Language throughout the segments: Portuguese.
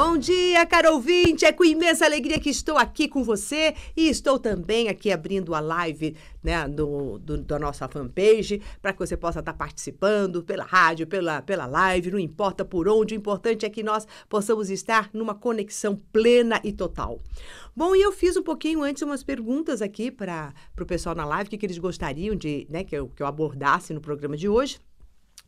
Bom dia, caro ouvinte! É com imensa alegria que estou aqui com você e estou também aqui abrindo a live né, do, do, da nossa fanpage para que você possa estar participando pela rádio, pela, pela live, não importa por onde, o importante é que nós possamos estar numa conexão plena e total. Bom, e eu fiz um pouquinho antes umas perguntas aqui para o pessoal na live, o que, que eles gostariam de né, que, eu, que eu abordasse no programa de hoje.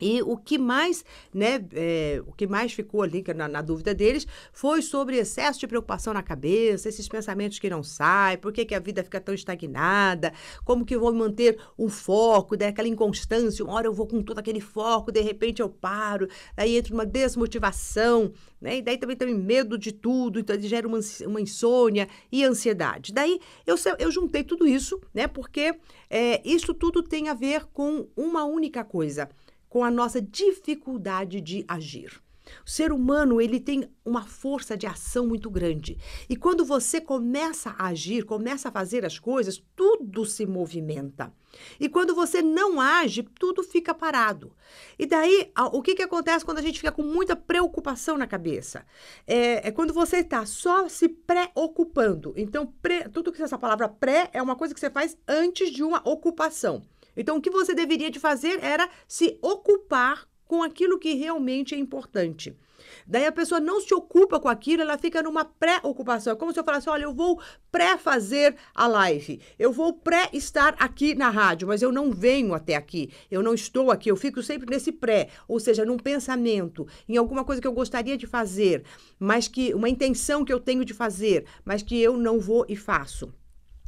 E o que mais, né, é, o que mais ficou ali é na, na, dúvida deles foi sobre excesso de preocupação na cabeça, esses pensamentos que não saem, por que, que a vida fica tão estagnada, como que eu vou manter um foco, né, aquela inconstância, uma hora eu vou com todo aquele foco, de repente eu paro, aí entra uma desmotivação, né, e daí também tem medo de tudo, então gera uma, uma insônia e ansiedade. Daí eu, eu juntei tudo isso, né, porque é, isso tudo tem a ver com uma única coisa, com a nossa dificuldade de agir. O ser humano ele tem uma força de ação muito grande. E quando você começa a agir, começa a fazer as coisas, tudo se movimenta. E quando você não age, tudo fica parado. E daí, o que, que acontece quando a gente fica com muita preocupação na cabeça? É, é quando você está só se preocupando. Então, tudo que essa palavra pré é uma coisa que você faz antes de uma ocupação. Então, o que você deveria de fazer era se ocupar com aquilo que realmente é importante. Daí a pessoa não se ocupa com aquilo, ela fica numa pré-ocupação. É como se eu falasse: olha, eu vou pré-fazer a live, eu vou pré-estar aqui na rádio, mas eu não venho até aqui, eu não estou aqui, eu fico sempre nesse pré, ou seja, num pensamento, em alguma coisa que eu gostaria de fazer, mas que uma intenção que eu tenho de fazer, mas que eu não vou e faço.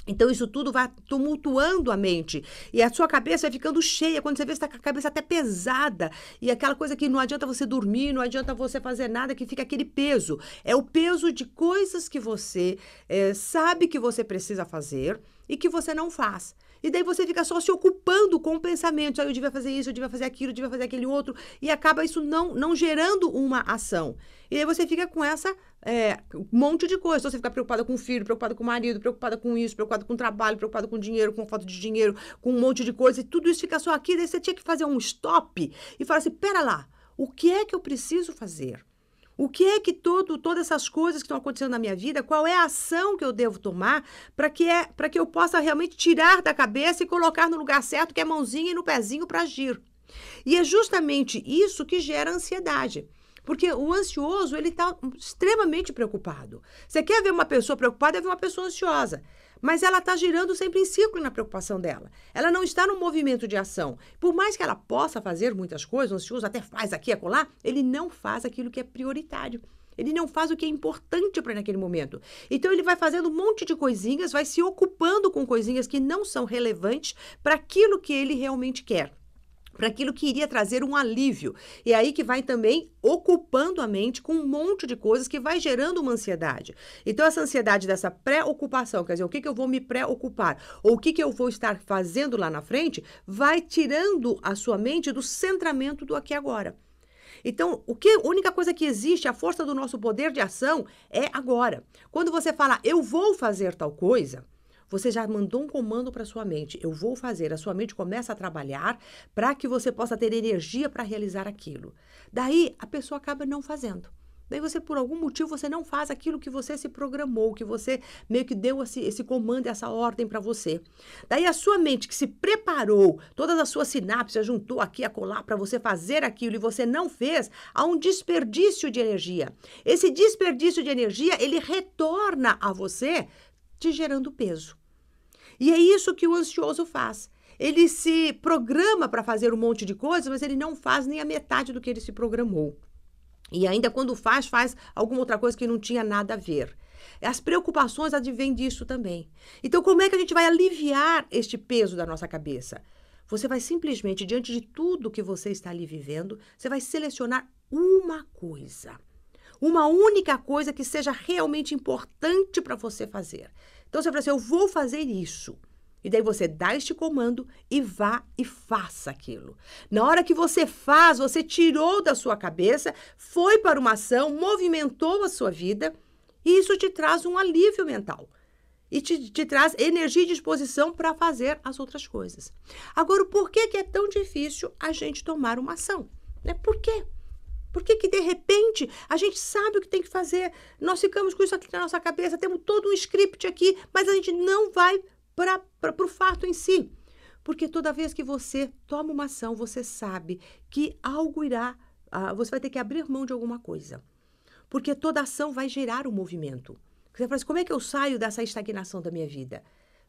Então, isso tudo vai tumultuando a mente. E a sua cabeça vai ficando cheia. Quando você vê, você está com a cabeça até pesada. E aquela coisa que não adianta você dormir, não adianta você fazer nada, que fica aquele peso. É o peso de coisas que você é, sabe que você precisa fazer e que você não faz. E daí você fica só se ocupando com o pensamento. Ah, eu devia fazer isso, eu devia fazer aquilo, eu devia fazer aquele outro. E acaba isso não, não gerando uma ação. E aí você fica com essa é, um monte de coisa. Então, você fica preocupada com o filho, preocupada com o marido, preocupada com isso, preocupada com o trabalho, preocupada com o dinheiro, com a falta de dinheiro, com um monte de coisa. E tudo isso fica só aqui. Daí você tinha que fazer um stop e falar assim, pera lá, o que é que eu preciso fazer? O que é que todo, todas essas coisas que estão acontecendo na minha vida, qual é a ação que eu devo tomar para que, é, que eu possa realmente tirar da cabeça e colocar no lugar certo, que é mãozinha e no pezinho para agir. E é justamente isso que gera ansiedade. Porque o ansioso, ele está extremamente preocupado. Você quer ver uma pessoa preocupada, é ver uma pessoa ansiosa mas ela está girando sempre em círculo na preocupação dela. Ela não está no movimento de ação. Por mais que ela possa fazer muitas coisas, o ansioso até faz aqui e acolá, ele não faz aquilo que é prioritário. Ele não faz o que é importante para naquele momento. Então ele vai fazendo um monte de coisinhas, vai se ocupando com coisinhas que não são relevantes para aquilo que ele realmente quer para aquilo que iria trazer um alívio. E é aí que vai também ocupando a mente com um monte de coisas que vai gerando uma ansiedade. Então, essa ansiedade dessa preocupação, quer dizer, o que, que eu vou me preocupar? Ou o que, que eu vou estar fazendo lá na frente? Vai tirando a sua mente do centramento do aqui e agora. Então, o que a única coisa que existe, a força do nosso poder de ação é agora. Quando você fala eu vou fazer tal coisa, você já mandou um comando para sua mente. Eu vou fazer. A sua mente começa a trabalhar para que você possa ter energia para realizar aquilo. Daí a pessoa acaba não fazendo. Daí você, por algum motivo, você não faz aquilo que você se programou, que você meio que deu esse, esse comando, essa ordem para você. Daí a sua mente que se preparou, todas as suas sinapses juntou aqui a colar para você fazer aquilo e você não fez, há um desperdício de energia. Esse desperdício de energia, ele retorna a você te gerando peso. E é isso que o ansioso faz. Ele se programa para fazer um monte de coisas, mas ele não faz nem a metade do que ele se programou. E ainda quando faz, faz alguma outra coisa que não tinha nada a ver. As preocupações advêm disso também. Então, como é que a gente vai aliviar este peso da nossa cabeça? Você vai simplesmente, diante de tudo que você está ali vivendo, você vai selecionar uma coisa. Uma única coisa que seja realmente importante para você fazer. Então você fala assim: eu vou fazer isso. E daí você dá este comando e vá e faça aquilo. Na hora que você faz, você tirou da sua cabeça, foi para uma ação, movimentou a sua vida, e isso te traz um alívio mental. E te, te traz energia e disposição para fazer as outras coisas. Agora, por que, que é tão difícil a gente tomar uma ação? Né? Por quê? Por que, que de repente a gente sabe o que tem que fazer? Nós ficamos com isso aqui na nossa cabeça, temos todo um script aqui, mas a gente não vai para o fato em si. Porque toda vez que você toma uma ação, você sabe que algo irá. Uh, você vai ter que abrir mão de alguma coisa. Porque toda ação vai gerar um movimento. Você fala assim, como é que eu saio dessa estagnação da minha vida?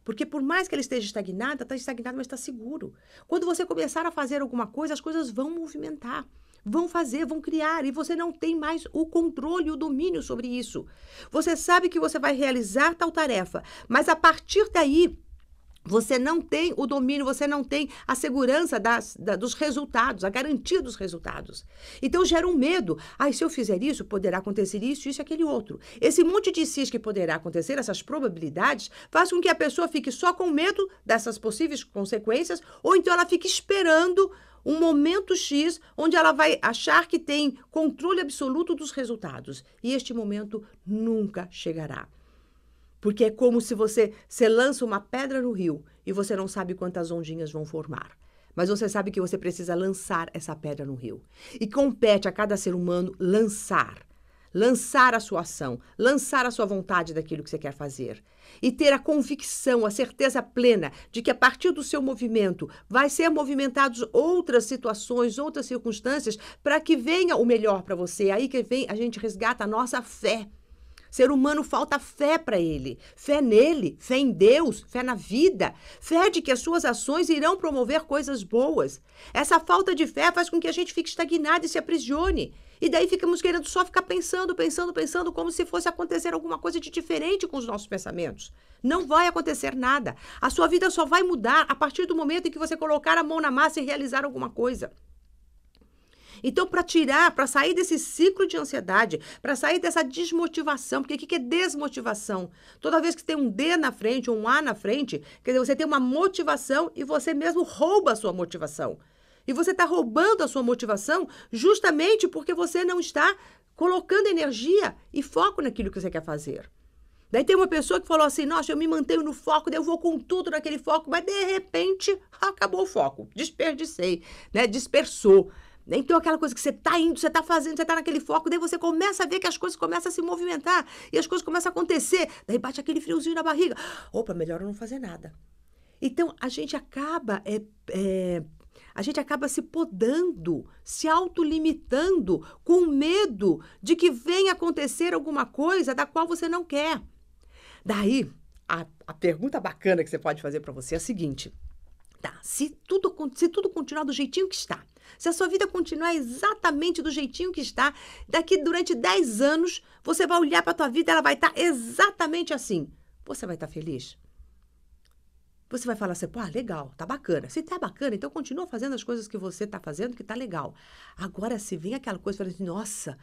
Porque por mais que ela esteja estagnada, está estagnada, mas está seguro. Quando você começar a fazer alguma coisa, as coisas vão movimentar. Vão fazer, vão criar e você não tem mais o controle, o domínio sobre isso. Você sabe que você vai realizar tal tarefa, mas a partir daí você não tem o domínio, você não tem a segurança das, da, dos resultados, a garantia dos resultados. Então gera um medo. Ah, se eu fizer isso, poderá acontecer isso, isso e aquele outro. Esse monte de cis que poderá acontecer, essas probabilidades, faz com que a pessoa fique só com medo dessas possíveis consequências, ou então ela fique esperando um momento X onde ela vai achar que tem controle absoluto dos resultados. E este momento nunca chegará. Porque é como se você, você lança uma pedra no rio e você não sabe quantas ondinhas vão formar. Mas você sabe que você precisa lançar essa pedra no rio. E compete a cada ser humano lançar. Lançar a sua ação, lançar a sua vontade daquilo que você quer fazer. E ter a convicção, a certeza plena de que a partir do seu movimento vai ser movimentados outras situações, outras circunstâncias, para que venha o melhor para você. É aí que vem a gente resgata a nossa fé. Ser humano falta fé para ele. Fé nele, fé em Deus, fé na vida, fé de que as suas ações irão promover coisas boas. Essa falta de fé faz com que a gente fique estagnado e se aprisione. E daí ficamos querendo só ficar pensando, pensando, pensando, como se fosse acontecer alguma coisa de diferente com os nossos pensamentos. Não vai acontecer nada. A sua vida só vai mudar a partir do momento em que você colocar a mão na massa e realizar alguma coisa. Então, para tirar, para sair desse ciclo de ansiedade, para sair dessa desmotivação, porque o que é desmotivação? Toda vez que tem um D na frente ou um A na frente, quer dizer, você tem uma motivação e você mesmo rouba a sua motivação. E você está roubando a sua motivação justamente porque você não está colocando energia e foco naquilo que você quer fazer. Daí tem uma pessoa que falou assim: Nossa, eu me mantenho no foco, daí eu vou com tudo naquele foco, mas de repente acabou o foco, desperdicei, né? dispersou. Né? Então, aquela coisa que você está indo, você está fazendo, você está naquele foco, daí você começa a ver que as coisas começam a se movimentar e as coisas começam a acontecer. Daí bate aquele friozinho na barriga. Opa, melhor eu não fazer nada. Então, a gente acaba. É, é, a gente acaba se podando, se autolimitando com medo de que venha acontecer alguma coisa da qual você não quer. Daí, a, a pergunta bacana que você pode fazer para você é a seguinte: tá, se tudo, se tudo continuar do jeitinho que está, se a sua vida continuar exatamente do jeitinho que está, daqui durante 10 anos, você vai olhar para a tua vida, ela vai estar tá exatamente assim. Você vai estar tá feliz? Você vai falar assim, pô, ah, legal, tá bacana. Se tá bacana, então continua fazendo as coisas que você tá fazendo, que tá legal. Agora, se vem aquela coisa falando assim, nossa,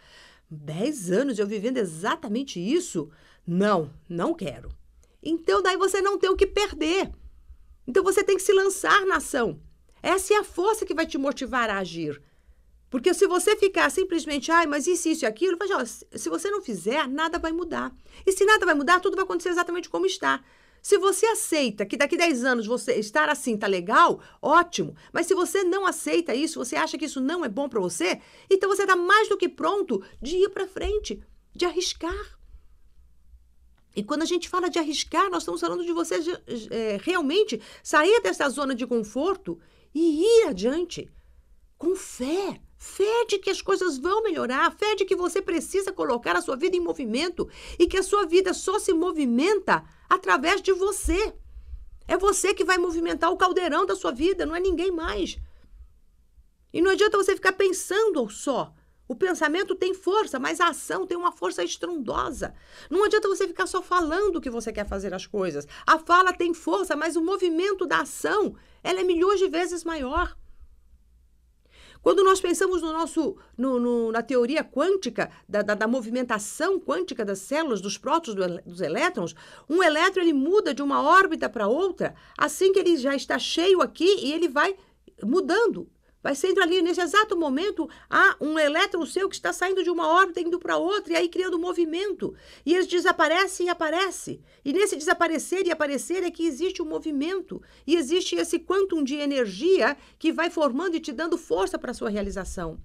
10 anos eu vivendo exatamente isso, não, não quero. Então, daí você não tem o que perder. Então, você tem que se lançar na ação. Essa é a força que vai te motivar a agir. Porque se você ficar simplesmente, ai, mas isso, isso e aquilo, mas, ó, se você não fizer, nada vai mudar. E se nada vai mudar, tudo vai acontecer exatamente como está. Se você aceita que daqui 10 anos você estar assim tá legal, ótimo. Mas se você não aceita isso, você acha que isso não é bom para você, então você está mais do que pronto de ir para frente, de arriscar. E quando a gente fala de arriscar, nós estamos falando de você é, realmente sair dessa zona de conforto e ir adiante com fé. Fé de que as coisas vão melhorar, fé de que você precisa colocar a sua vida em movimento e que a sua vida só se movimenta através de você. É você que vai movimentar o caldeirão da sua vida, não é ninguém mais. E não adianta você ficar pensando só o pensamento tem força, mas a ação tem uma força estrondosa. Não adianta você ficar só falando que você quer fazer as coisas. A fala tem força, mas o movimento da ação, ela é milhões de vezes maior. Quando nós pensamos no nosso, no, no, na teoria quântica, da, da, da, movimentação quântica das células, dos prótons, do, dos elétrons, um elétron ele muda de uma órbita para outra assim que ele já está cheio aqui e ele vai mudando. Vai sendo ali, nesse exato momento, há um elétron seu que está saindo de uma órbita, indo para outra, e aí criando movimento. E eles desaparecem e aparece. E nesse desaparecer e aparecer é que existe um movimento. E existe esse quantum de energia que vai formando e te dando força para a sua realização.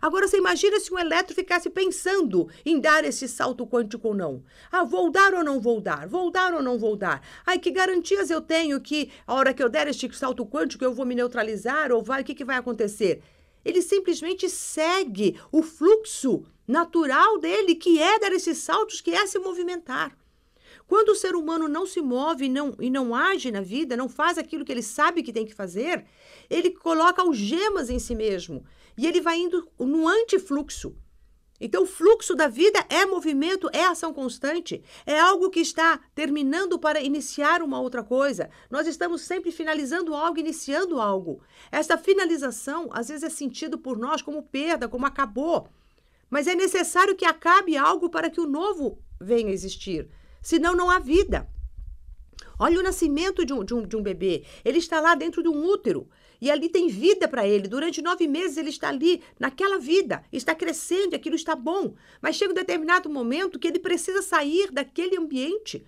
Agora você imagina se um elétron ficasse pensando em dar esse salto quântico ou não. Ah, vou dar ou não vou dar? Vou dar ou não vou dar? Ai, que garantias eu tenho que a hora que eu der este salto quântico eu vou me neutralizar ou vai, o que, que vai acontecer? Ele simplesmente segue o fluxo natural dele, que é dar esses saltos, que é se movimentar. Quando o ser humano não se move não, e não age na vida, não faz aquilo que ele sabe que tem que fazer, ele coloca algemas em si mesmo. E ele vai indo no antifluxo. Então, o fluxo da vida é movimento, é ação constante, é algo que está terminando para iniciar uma outra coisa. Nós estamos sempre finalizando algo, iniciando algo. Essa finalização, às vezes, é sentido por nós como perda, como acabou. Mas é necessário que acabe algo para que o novo venha a existir. Senão, não há vida. Olha o nascimento de um, de um, de um bebê. Ele está lá dentro de um útero. E ali tem vida para ele. Durante nove meses ele está ali, naquela vida, está crescendo, aquilo está bom. Mas chega um determinado momento que ele precisa sair daquele ambiente,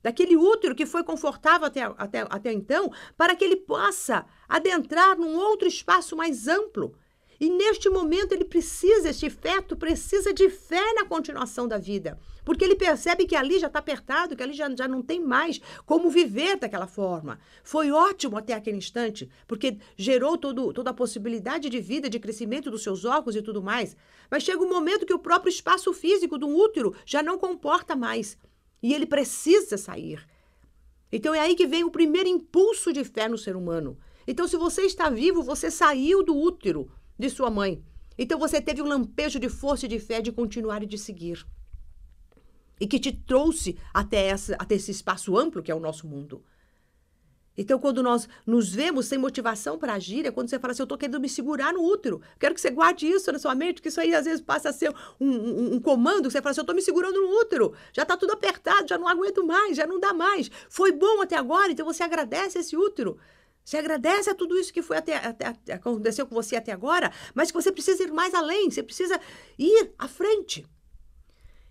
daquele útero que foi confortável até, até, até então, para que ele possa adentrar num outro espaço mais amplo e neste momento ele precisa, este feto precisa de fé na continuação da vida. Porque ele percebe que ali já está apertado, que ali já, já não tem mais como viver daquela forma. Foi ótimo até aquele instante, porque gerou todo, toda a possibilidade de vida, de crescimento dos seus órgãos e tudo mais. Mas chega um momento que o próprio espaço físico do útero já não comporta mais. E ele precisa sair. Então é aí que vem o primeiro impulso de fé no ser humano. Então, se você está vivo, você saiu do útero de sua mãe. Então você teve um lampejo de força e de fé de continuar e de seguir. E que te trouxe até, essa, até esse espaço amplo que é o nosso mundo. Então, quando nós nos vemos sem motivação para agir, é quando você fala assim: eu estou querendo me segurar no útero. Quero que você guarde isso na sua mente, que isso aí às vezes passa a ser um, um, um comando. Você fala assim: eu estou me segurando no útero, já está tudo apertado, já não aguento mais, já não dá mais. Foi bom até agora, então você agradece esse útero. Você agradece a tudo isso que foi até, até, aconteceu com você até agora, mas que você precisa ir mais além, você precisa ir à frente.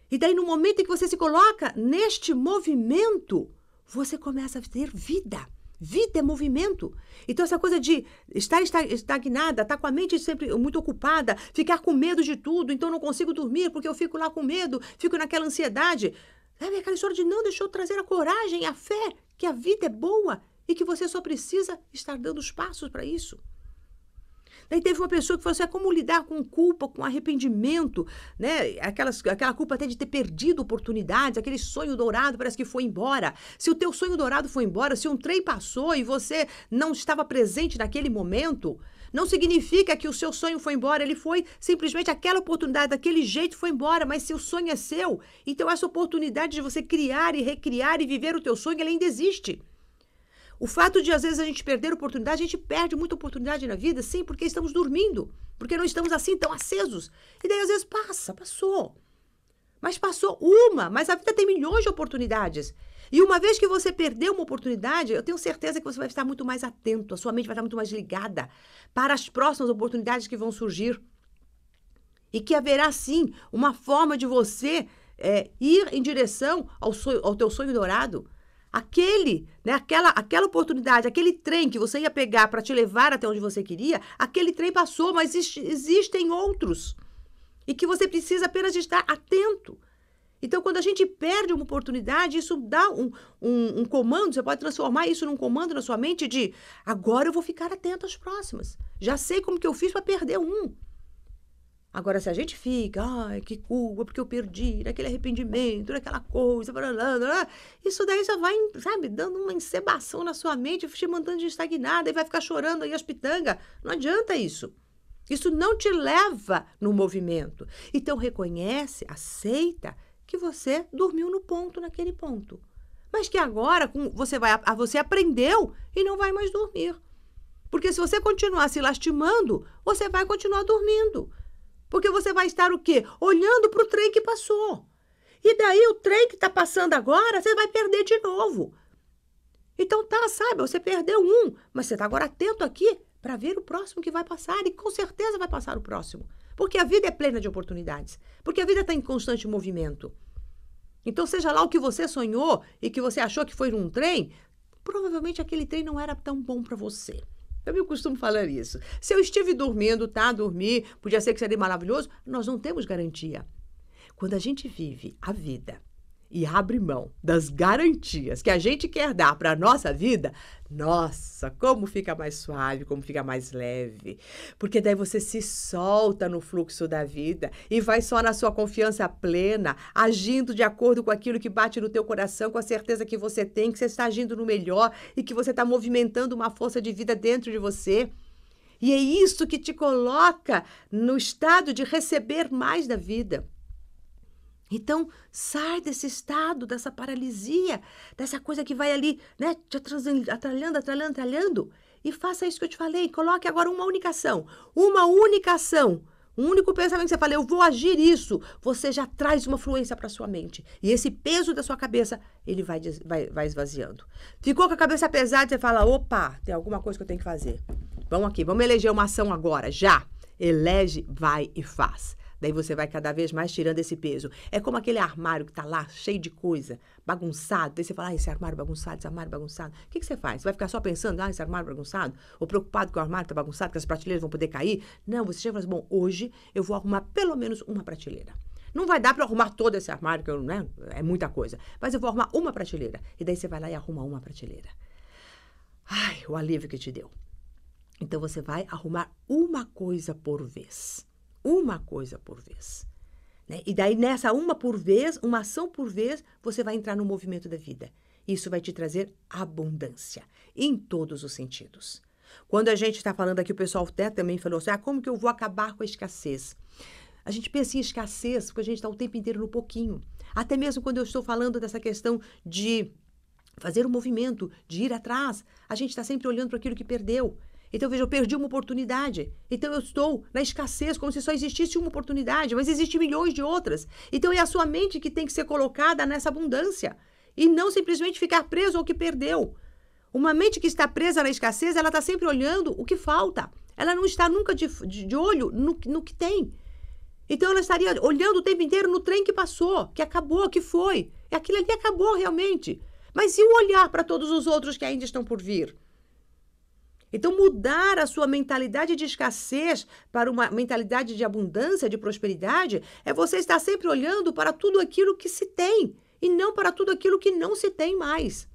E daí, no momento em que você se coloca neste movimento, você começa a ter vida. Vida é movimento. Então, essa coisa de estar estagnada, estar tá com a mente sempre muito ocupada, ficar com medo de tudo, então não consigo dormir porque eu fico lá com medo, fico naquela ansiedade. É aquela história de não deixou trazer a coragem, a fé, que a vida é boa, e que você só precisa estar dando os passos para isso. Daí teve uma pessoa que falou assim: ah, como lidar com culpa, com arrependimento, né? Aquelas, aquela culpa até de ter perdido oportunidades, aquele sonho dourado parece que foi embora. Se o teu sonho dourado foi embora, se um trem passou e você não estava presente naquele momento, não significa que o seu sonho foi embora, ele foi simplesmente aquela oportunidade, daquele jeito foi embora, mas se o sonho é seu, então essa oportunidade de você criar e recriar e viver o teu sonho, ela ainda existe. O fato de, às vezes, a gente perder oportunidade, a gente perde muita oportunidade na vida, sim, porque estamos dormindo, porque não estamos assim tão acesos. E daí, às vezes, passa, passou. Mas passou uma, mas a vida tem milhões de oportunidades. E uma vez que você perdeu uma oportunidade, eu tenho certeza que você vai estar muito mais atento, a sua mente vai estar muito mais ligada para as próximas oportunidades que vão surgir. E que haverá, sim, uma forma de você é, ir em direção ao, sonho, ao teu sonho dourado. Aquele, né, aquela, aquela oportunidade, aquele trem que você ia pegar para te levar até onde você queria, aquele trem passou, mas existe, existem outros. E que você precisa apenas estar atento. Então, quando a gente perde uma oportunidade, isso dá um, um, um comando, você pode transformar isso num comando na sua mente de agora eu vou ficar atento às próximas. Já sei como que eu fiz para perder um. Agora, se a gente fica, ai, que culpa, porque eu perdi, naquele arrependimento, naquela coisa, blá, blá, blá, isso daí só vai, sabe, dando uma encebação na sua mente, te mandando de estagnada e vai ficar chorando aí as pitangas. Não adianta isso. Isso não te leva no movimento. Então, reconhece, aceita que você dormiu no ponto, naquele ponto. Mas que agora você, vai, você aprendeu e não vai mais dormir. Porque se você continuar se lastimando, você vai continuar dormindo. Porque você vai estar o quê? Olhando para o trem que passou. E daí o trem que está passando agora, você vai perder de novo. Então tá, sabe você perdeu um, mas você está agora atento aqui para ver o próximo que vai passar e com certeza vai passar o próximo. Porque a vida é plena de oportunidades. Porque a vida está em constante movimento. Então, seja lá o que você sonhou e que você achou que foi um trem, provavelmente aquele trem não era tão bom para você. Eu me costumo falar isso. Se eu estive dormindo, tá, dormir, podia ser que seria maravilhoso, nós não temos garantia. Quando a gente vive a vida e abre mão das garantias que a gente quer dar para a nossa vida, nossa, como fica mais suave, como fica mais leve. Porque daí você se solta no fluxo da vida e vai só na sua confiança plena, agindo de acordo com aquilo que bate no teu coração, com a certeza que você tem que você está agindo no melhor e que você está movimentando uma força de vida dentro de você. E é isso que te coloca no estado de receber mais da vida. Então, sai desse estado, dessa paralisia, dessa coisa que vai ali, né, te atralhando, atralhando, atralhando, e faça isso que eu te falei. Coloque agora uma única ação, uma única ação, um único pensamento que você fala, eu vou agir isso, você já traz uma fluência para sua mente. E esse peso da sua cabeça, ele vai, vai, vai esvaziando. Ficou com a cabeça pesada, você fala, opa, tem alguma coisa que eu tenho que fazer. Vamos aqui, vamos eleger uma ação agora, já. Elege, vai e faz. Daí você vai cada vez mais tirando esse peso. É como aquele armário que está lá cheio de coisa, bagunçado. Daí você fala, ah, esse armário bagunçado, esse armário bagunçado. O que, que você faz? Você vai ficar só pensando, ah, esse armário bagunçado? Ou preocupado que o armário está bagunçado, que as prateleiras vão poder cair? Não, você chega e fala assim, bom, hoje eu vou arrumar pelo menos uma prateleira. Não vai dar para arrumar todo esse armário, que eu, né, é muita coisa. Mas eu vou arrumar uma prateleira. E daí você vai lá e arruma uma prateleira. Ai, o alívio que te deu. Então você vai arrumar uma coisa por vez uma coisa por vez. Né? E daí, nessa uma por vez, uma ação por vez, você vai entrar no movimento da vida. Isso vai te trazer abundância em todos os sentidos. Quando a gente está falando aqui, o pessoal até também falou assim: ah, como que eu vou acabar com a escassez? A gente pensa em escassez porque a gente está o tempo inteiro no pouquinho. Até mesmo quando eu estou falando dessa questão de fazer o um movimento, de ir atrás, a gente está sempre olhando para aquilo que perdeu. Então, veja, eu perdi uma oportunidade. Então, eu estou na escassez, como se só existisse uma oportunidade, mas existem milhões de outras. Então, é a sua mente que tem que ser colocada nessa abundância e não simplesmente ficar preso ao que perdeu. Uma mente que está presa na escassez, ela está sempre olhando o que falta. Ela não está nunca de, de, de olho no, no que tem. Então, ela estaria olhando o tempo inteiro no trem que passou, que acabou, que foi. Aquilo ali acabou realmente. Mas e o olhar para todos os outros que ainda estão por vir? Então, mudar a sua mentalidade de escassez para uma mentalidade de abundância, de prosperidade, é você estar sempre olhando para tudo aquilo que se tem e não para tudo aquilo que não se tem mais.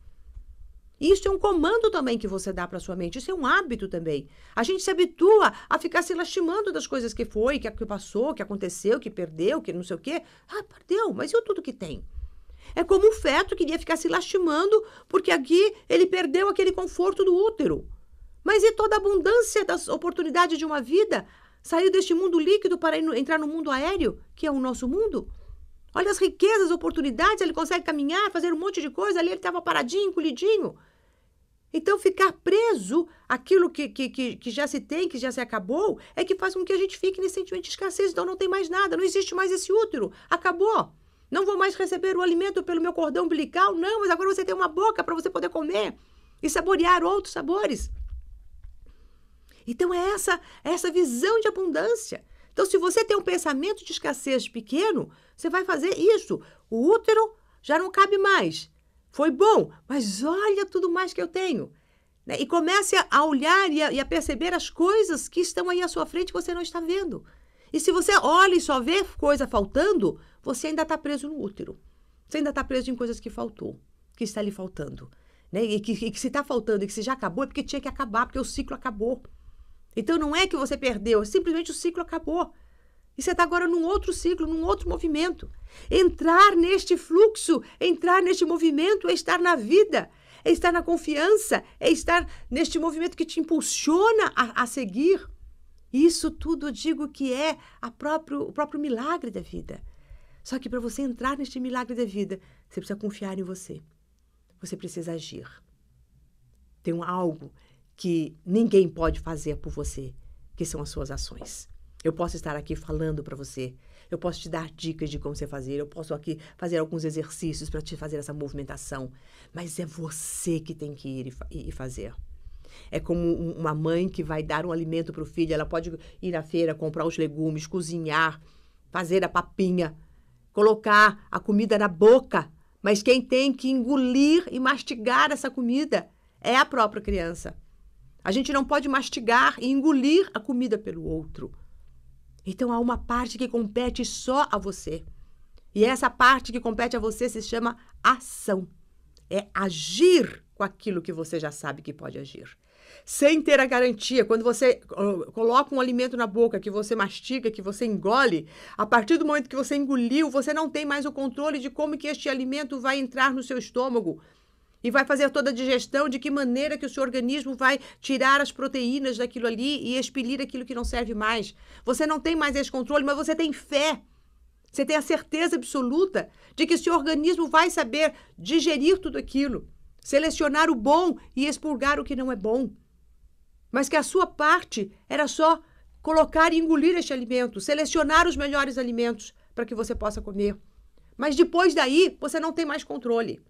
Isso é um comando também que você dá para sua mente, isso é um hábito também. A gente se habitua a ficar se lastimando das coisas que foi, que é, passou, que aconteceu, que perdeu, que não sei o quê. Ah, perdeu, mas e tudo que tem? É como um feto que iria ficar se lastimando porque aqui ele perdeu aquele conforto do útero. Mas e toda a abundância das oportunidades de uma vida? Saiu deste mundo líquido para entrar no mundo aéreo, que é o nosso mundo? Olha as riquezas, oportunidades, ele consegue caminhar, fazer um monte de coisa, ali ele estava paradinho, encolhidinho. Então, ficar preso àquilo que, que, que, que, já se tem, que já se acabou, é que faz com que a gente fique nesse sentimento de escassez. Então, não tem mais nada, não existe mais esse útero, acabou. Não vou mais receber o alimento pelo meu cordão umbilical, não, mas agora você tem uma boca para você poder comer e saborear outros sabores. Então é essa é essa visão de abundância. Então se você tem um pensamento de escassez pequeno, você vai fazer isso. O útero já não cabe mais. Foi bom, mas olha tudo mais que eu tenho. Né? E comece a olhar e a, e a perceber as coisas que estão aí à sua frente que você não está vendo. E se você olha e só vê coisa faltando, você ainda está preso no útero. Você ainda está preso em coisas que faltou, que está lhe faltando. Né? E, que, e que se está faltando e que se já acabou é porque tinha que acabar, porque o ciclo acabou. Então não é que você perdeu, simplesmente o ciclo acabou. E você está agora num outro ciclo, num outro movimento. Entrar neste fluxo, entrar neste movimento é estar na vida, é estar na confiança, é estar neste movimento que te impulsiona a, a seguir. Isso tudo eu digo que é próprio, o próprio milagre da vida. Só que para você entrar neste milagre da vida, você precisa confiar em você. Você precisa agir. Tem um algo que ninguém pode fazer por você, que são as suas ações. Eu posso estar aqui falando para você, eu posso te dar dicas de como você fazer, eu posso aqui fazer alguns exercícios para te fazer essa movimentação, mas é você que tem que ir e fazer. É como uma mãe que vai dar um alimento para o filho, ela pode ir à feira comprar os legumes, cozinhar, fazer a papinha, colocar a comida na boca, mas quem tem que engolir e mastigar essa comida é a própria criança. A gente não pode mastigar e engolir a comida pelo outro. Então há uma parte que compete só a você. E essa parte que compete a você se chama ação. É agir com aquilo que você já sabe que pode agir. Sem ter a garantia, quando você coloca um alimento na boca, que você mastiga, que você engole, a partir do momento que você engoliu, você não tem mais o controle de como que este alimento vai entrar no seu estômago e vai fazer toda a digestão, de que maneira que o seu organismo vai tirar as proteínas daquilo ali e expelir aquilo que não serve mais. Você não tem mais esse controle, mas você tem fé. Você tem a certeza absoluta de que seu organismo vai saber digerir tudo aquilo, selecionar o bom e expurgar o que não é bom. Mas que a sua parte era só colocar e engolir este alimento, selecionar os melhores alimentos para que você possa comer. Mas depois daí, você não tem mais controle.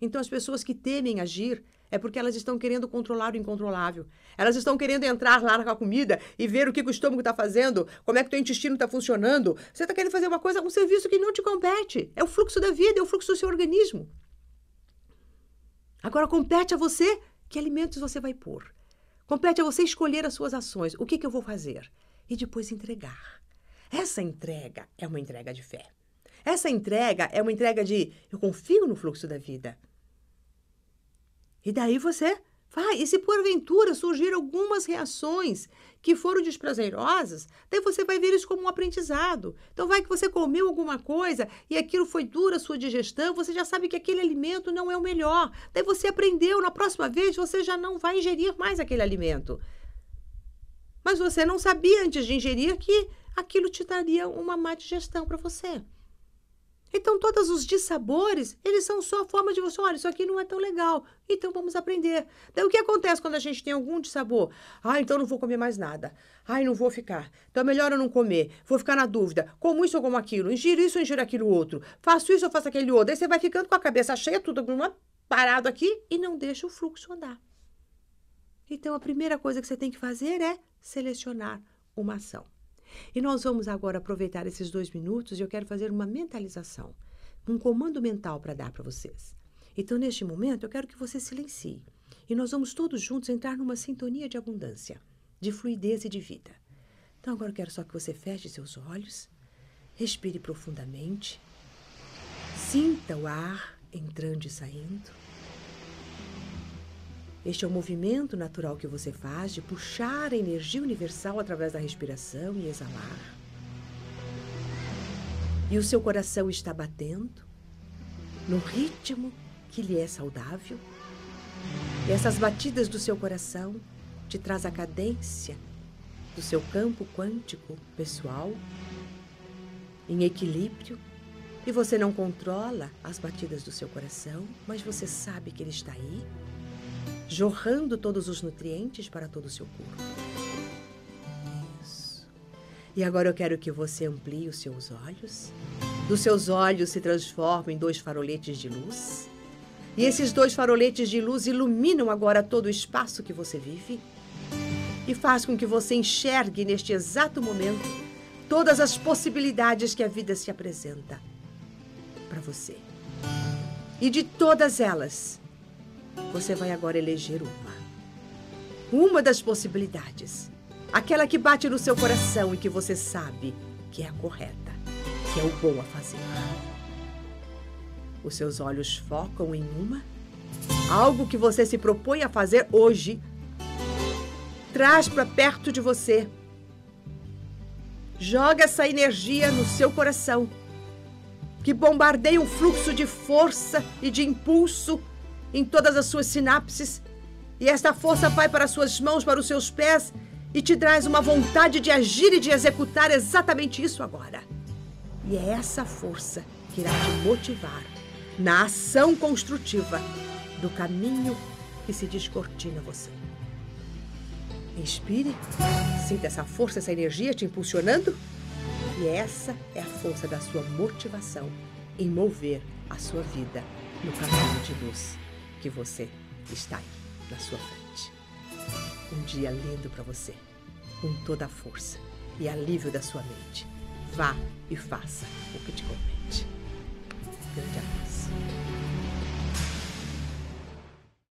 Então, as pessoas que temem agir é porque elas estão querendo controlar o incontrolável. Elas estão querendo entrar lá na comida e ver o que o estômago está fazendo, como é que o teu intestino está funcionando. Você está querendo fazer uma coisa, um serviço que não te compete. É o fluxo da vida, é o fluxo do seu organismo. Agora, compete a você que alimentos você vai pôr. Compete a você escolher as suas ações. O que, que eu vou fazer? E depois entregar. Essa entrega é uma entrega de fé. Essa entrega é uma entrega de eu confio no fluxo da vida. E daí você vai. E se porventura surgir algumas reações que foram desprazerosas, daí você vai ver isso como um aprendizado. Então, vai que você comeu alguma coisa e aquilo foi dura a sua digestão, você já sabe que aquele alimento não é o melhor. Daí você aprendeu, na próxima vez você já não vai ingerir mais aquele alimento. Mas você não sabia antes de ingerir que aquilo te daria uma má digestão para você. Então, todos os dissabores, eles são só a forma de você, olha, isso aqui não é tão legal, então vamos aprender. Daí o que acontece quando a gente tem algum dissabor? Ah, então não vou comer mais nada. Ah, não vou ficar. Então é melhor eu não comer. Vou ficar na dúvida. Como isso ou como aquilo? Ingiro isso ou ingiro aquilo outro? Faço isso ou faço aquele outro? Aí você vai ficando com a cabeça cheia, tudo parado aqui e não deixa o fluxo andar. Então, a primeira coisa que você tem que fazer é selecionar uma ação. E nós vamos agora aproveitar esses dois minutos e eu quero fazer uma mentalização, um comando mental para dar para vocês. Então, neste momento, eu quero que você silencie e nós vamos todos juntos entrar numa sintonia de abundância, de fluidez e de vida. Então, agora eu quero só que você feche seus olhos, respire profundamente, sinta o ar entrando e saindo. Este é o movimento natural que você faz de puxar a energia universal através da respiração e exalar. E o seu coração está batendo no ritmo que lhe é saudável. E essas batidas do seu coração te traz a cadência do seu campo quântico pessoal em equilíbrio e você não controla as batidas do seu coração, mas você sabe que ele está aí jorrando todos os nutrientes para todo o seu corpo. Isso. E agora eu quero que você amplie os seus olhos. Dos seus olhos se transformam em dois faroletes de luz. E esses dois faroletes de luz iluminam agora todo o espaço que você vive e faz com que você enxergue neste exato momento todas as possibilidades que a vida se apresenta para você. E de todas elas, você vai agora eleger uma. Uma das possibilidades. Aquela que bate no seu coração e que você sabe que é a correta, que é o bom a fazer. Os seus olhos focam em uma. Algo que você se propõe a fazer hoje. Traz para perto de você. Joga essa energia no seu coração, que bombardeia um fluxo de força e de impulso em todas as suas sinapses. E esta força vai para suas mãos, para os seus pés e te traz uma vontade de agir e de executar exatamente isso agora. E é essa força que irá te motivar na ação construtiva do caminho que se descortina você. Inspire, sinta essa força, essa energia te impulsionando. E essa é a força da sua motivação em mover a sua vida no caminho de luz que você está aí na sua frente. Um dia lindo para você, com toda a força e alívio da sua mente. Vá e faça o que te compete. Grande abraço.